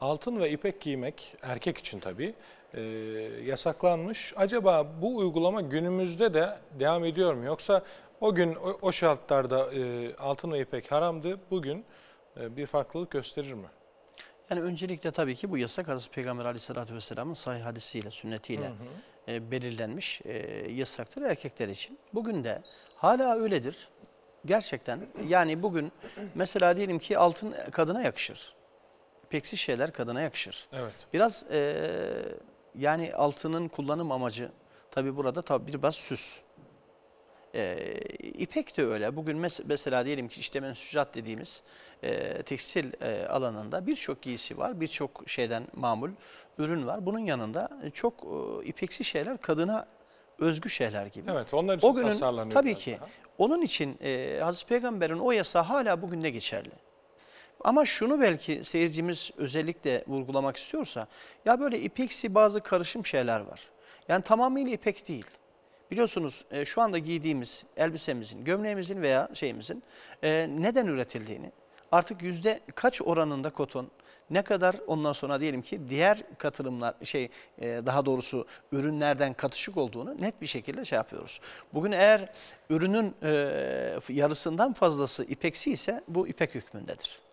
Altın ve ipek giymek erkek için tabii e, yasaklanmış. Acaba bu uygulama günümüzde de devam ediyor mu? Yoksa o gün o, o şartlarda e, altın ve ipek haramdı. Bugün e, bir farklılık gösterir mi? Yani öncelikle tabii ki bu yasak arası Peygamber Aleyhisselatü Vesselam'ın sahih hadisiyle, sünnetiyle hı hı. E, belirlenmiş e, yasaktır erkekler için. Bugün de hala öyledir. Gerçekten yani bugün mesela diyelim ki altın kadına yakışır peksiz şeyler kadına yakışır. Evet. Biraz e, yani altının kullanım amacı tabi burada tabi bir bas süs. E, ipek de öyle. Bugün mes mesela diyelim ki işte mensucat dediğimiz e, tekstil e, alanında birçok giysi var, birçok şeyden mamul ürün var. Bunun yanında e, çok e, ipeksi şeyler kadına özgü şeyler gibi. Evet onlar için o günün, tasarlanıyor. Tabii ki. Daha. Onun için e, Hazreti Peygamber'in o yasa hala bugün de geçerli. Ama şunu belki seyircimiz özellikle vurgulamak istiyorsa ya böyle ipeksi bazı karışım şeyler var. Yani tamamıyla ipek değil. Biliyorsunuz e, şu anda giydiğimiz elbisemizin, gömleğimizin veya şeyimizin e, neden üretildiğini, artık yüzde kaç oranında koton, ne kadar ondan sonra diyelim ki diğer katılımlar şey e, daha doğrusu ürünlerden katışık olduğunu net bir şekilde şey yapıyoruz. Bugün eğer ürünün yarısından fazlası ipeksi ise bu ipek hükmündedir.